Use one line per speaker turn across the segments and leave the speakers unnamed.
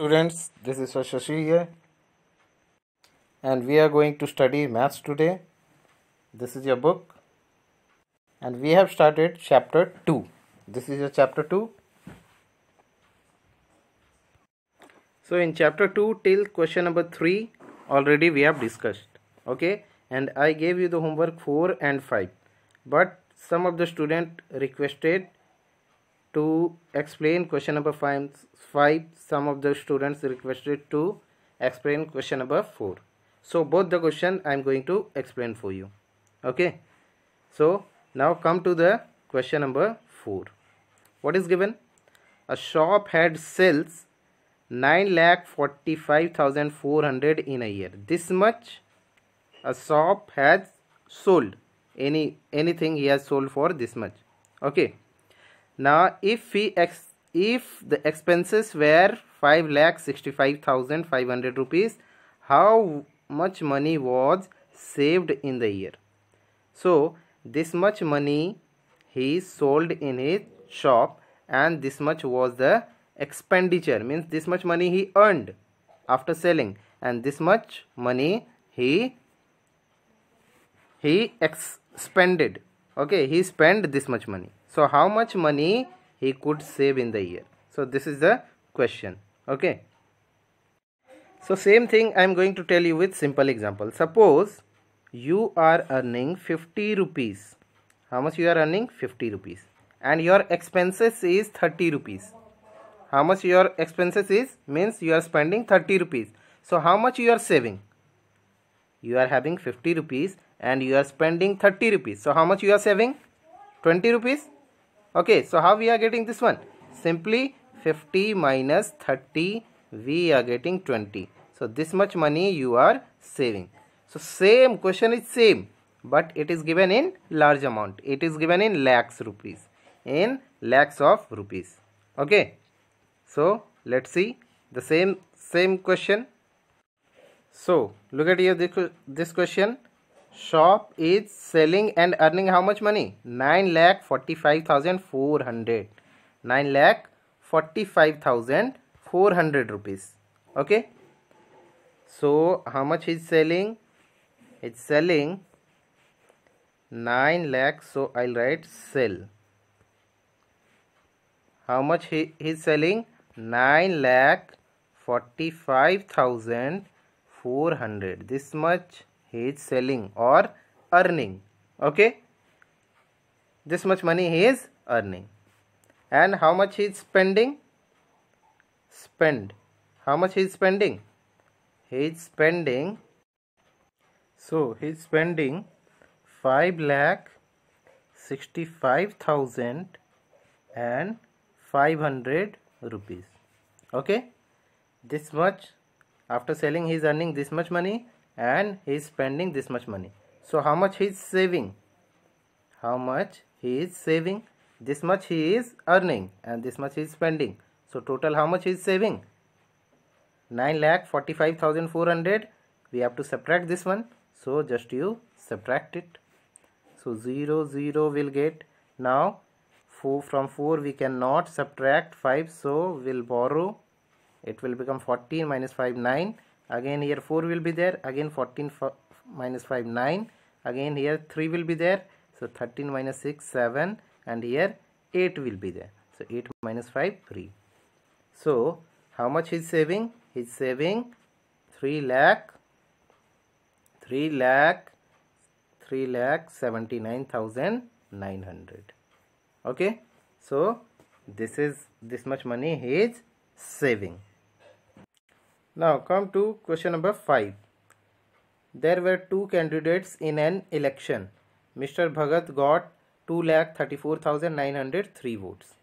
students this is Shashi here and we are going to study maths today this is your book and we have started chapter 2 this is your chapter 2 so in chapter 2 till question number 3 already we have discussed okay and I gave you the homework 4 and 5 but some of the student requested to explain question number 5, five some of the students requested to explain question number 4 so both the question i am going to explain for you okay so now come to the question number 4 what is given a shop had sales 9 lakh 45400 in a year this much a shop has sold any anything he has sold for this much okay now if we ex if the expenses were five lakh sixty five thousand five hundred rupees, how much money was saved in the year? So this much money he sold in his shop and this much was the expenditure means this much money he earned after selling and this much money he he expended okay he spent this much money so how much money he could save in the year so this is the question okay so same thing i am going to tell you with simple example suppose you are earning 50 rupees how much you are earning 50 rupees and your expenses is 30 rupees how much your expenses is means you are spending 30 rupees so how much you are saving you are having 50 rupees and you are spending 30 rupees so how much you are saving 20 rupees Okay, so how we are getting this one? Simply 50 minus 30, we are getting 20. So this much money you are saving. So same question is same, but it is given in large amount. It is given in lakhs rupees, in lakhs of rupees. Okay, so let's see the same same question. So look at here this, this question shop is selling and earning how much money 9 lakh 45400 9 lakh 45400 rupees okay so how much is selling it's selling 9 lakh so i'll write sell how much he is selling 9 lakh 45400 this much he is selling or earning okay this much money he is earning and how much he is spending spend how much he is spending he is spending so he is spending 5 lakh 65000 and 500 rupees okay this much after selling he is earning this much money and he is spending this much money so how much he is saving how much he is saving this much he is earning and this much he is spending so total how much he is saving 9 lakh 45400 we have to subtract this one so just you subtract it so 0 0 will get now 4 from 4 we cannot subtract 5 so we'll borrow it will become 14 minus 5 9 again here 4 will be there again 14 minus 5 9 again here 3 will be there so 13 minus 6 7 and here 8 will be there so 8 minus 5 3 so how much is saving he's saving 3 lakh 3 lakh 3 lakh 79900 okay so this is this much money he is saving now come to question number 5. There were two candidates in an election. Mr. Bhagat got 2,34,903 votes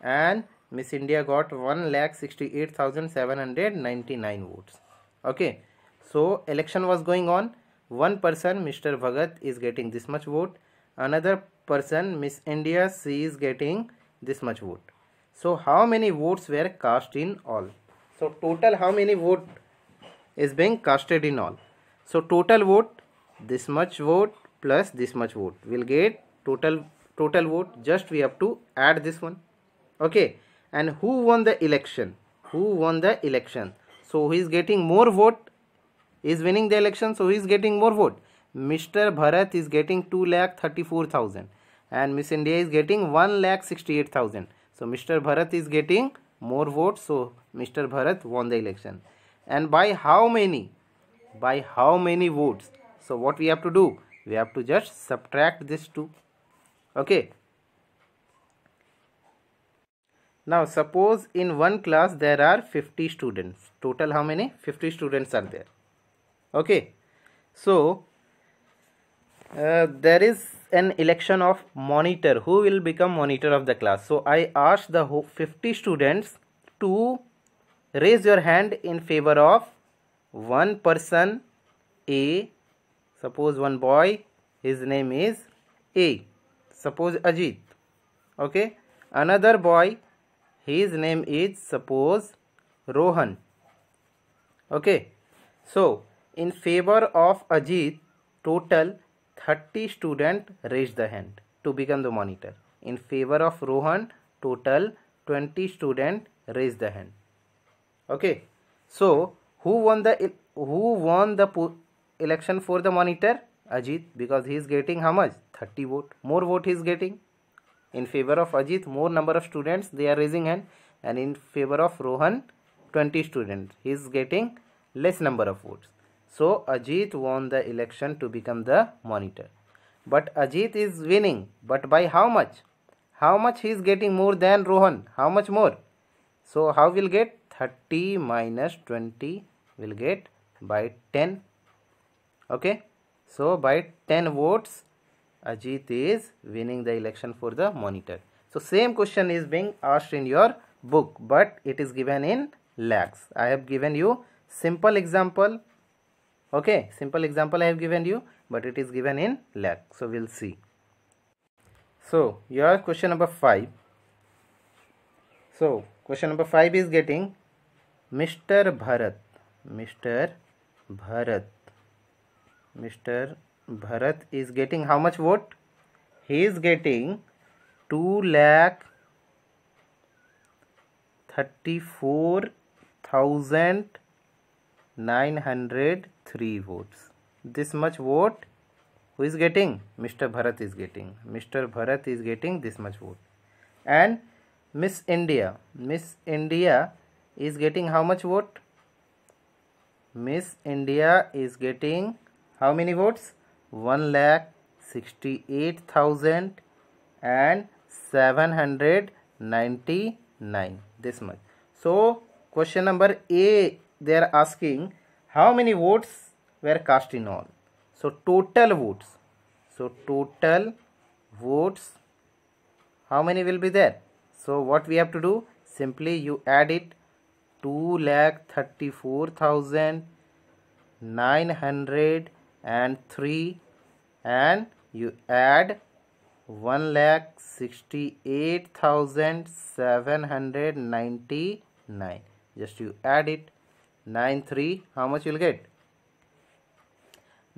and Miss India got 1,68,799 votes. Okay, so election was going on. One person, Mr. Bhagat, is getting this much vote. Another person, Miss India, she is getting this much vote. So how many votes were cast in all? So total how many vote is being casted in all. So total vote this much vote plus this much vote will get total total vote just we have to add this one okay and who won the election who won the election so who is getting more vote is winning the election so he is getting more vote mr bharat is getting 2 lakh 34000 and miss india is getting 1 lakh 68000 so mr bharat is getting more votes so Mr. Bharat won the election and by how many by how many votes so what we have to do we have to just subtract this 2 okay now suppose in one class there are 50 students total how many 50 students are there okay so uh, there is an election of monitor who will become monitor of the class so i asked the 50 students to raise your hand in favor of one person a suppose one boy his name is a suppose ajit okay another boy his name is suppose rohan okay so in favor of ajit total 30 student raised the hand to become the monitor. In favor of Rohan, total 20 student raised the hand. Okay. So, who won the who won the election for the monitor? Ajit because he is getting how much? 30 vote. More vote he is getting. In favor of Ajit, more number of students they are raising hand and in favor of Rohan, 20 students. He is getting less number of votes. So Ajit won the election to become the monitor. But Ajit is winning. But by how much? How much he is getting more than Rohan? How much more? So how will get? 30 minus 20 will get by 10. Okay. So by 10 votes Ajit is winning the election for the monitor. So same question is being asked in your book but it is given in lakhs. I have given you simple example okay simple example i have given you but it is given in lakh so we'll see so your question number 5 so question number 5 is getting mr bharat mr bharat mr bharat is getting how much vote he is getting 2 lakh 34900 three votes. This much vote who is getting? Mr. Bharat is getting. Mr. Bharat is getting this much vote. And Miss India. Miss India is getting how much vote? Miss India is getting how many votes? 1 lakh 68,000 and 799 this much so question number a they are asking how many votes were cast in all so total votes so total votes how many will be there so what we have to do simply you add it 2 lakh 34903 and you add 1 lakh 68799 just you add it 9 3 how much you'll get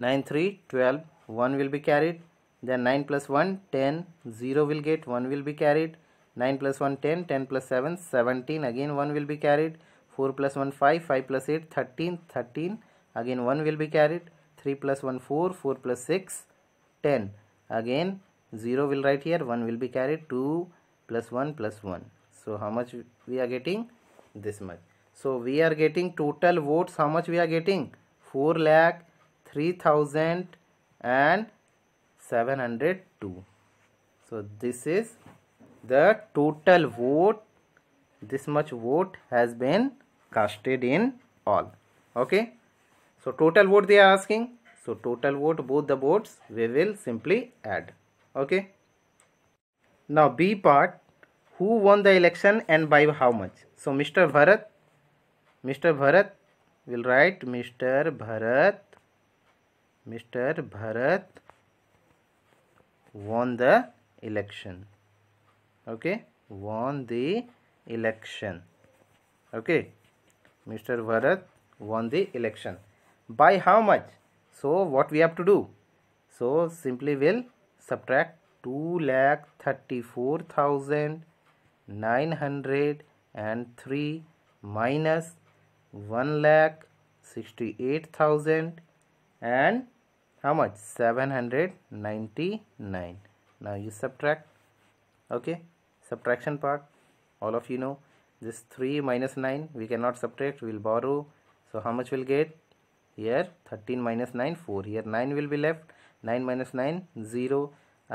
9 3 12 1 will be carried then 9 plus 1 10 0 will get 1 will be carried 9 plus 1 10 10 plus 7 17 again 1 will be carried 4 plus 1 5 5 plus 8 13 13 again 1 will be carried 3 plus 1 4 4 plus 6 10 again 0 will write here 1 will be carried 2 plus 1 plus 1 so how much we are getting this much so we are getting total votes. How much we are getting? 4 lakh 3000 and 702. So this is the total vote. This much vote has been casted in all. Okay. So total vote they are asking. So total vote both the votes we will simply add. Okay. Now B part who won the election and by how much. So Mr. Bharat mister Bharat will right mister Bharat mister Bharat won the election okay won the election okay mister Bharat won the election by how much so what we have to do so simply we'll subtract two lakh thirty four thousand nine hundred and three minus 1 lakh 68,000 and how much 799 now you subtract okay subtraction part all of you know this 3 minus 9 we cannot subtract we'll borrow so how much we'll get here 13 minus 9 4 here 9 will be left 9 minus 9 0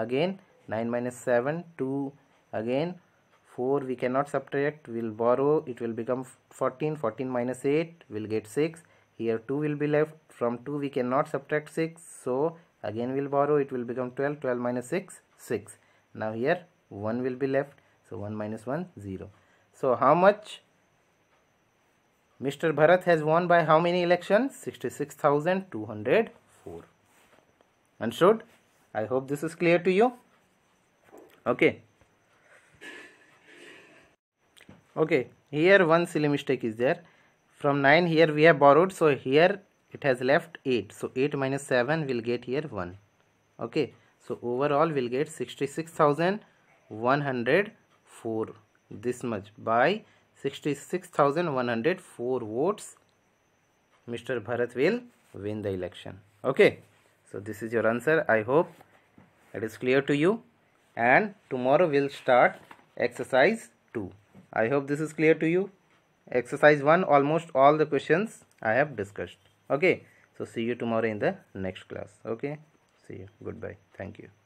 again 9 minus 7 2 again 4 we cannot subtract we'll borrow it will become 14 14 minus 8 we'll get 6 here 2 will be left from 2 we cannot subtract 6 so again we'll borrow it will become 12 12 minus 6 6 now here 1 will be left so 1 minus 1 0 so how much Mr. Bharat has won by how many elections 66,204 understood I hope this is clear to you okay okay here one silly mistake is there from 9 here we have borrowed so here it has left 8 so 8 minus 7 will get here 1 okay so overall we'll get 66,104 this much by 66,104 votes Mr. Bharat will win the election okay so this is your answer I hope it is clear to you and tomorrow we'll start exercise 2 I hope this is clear to you. Exercise 1 almost all the questions I have discussed. Okay. So see you tomorrow in the next class. Okay. See you. Goodbye. Thank you.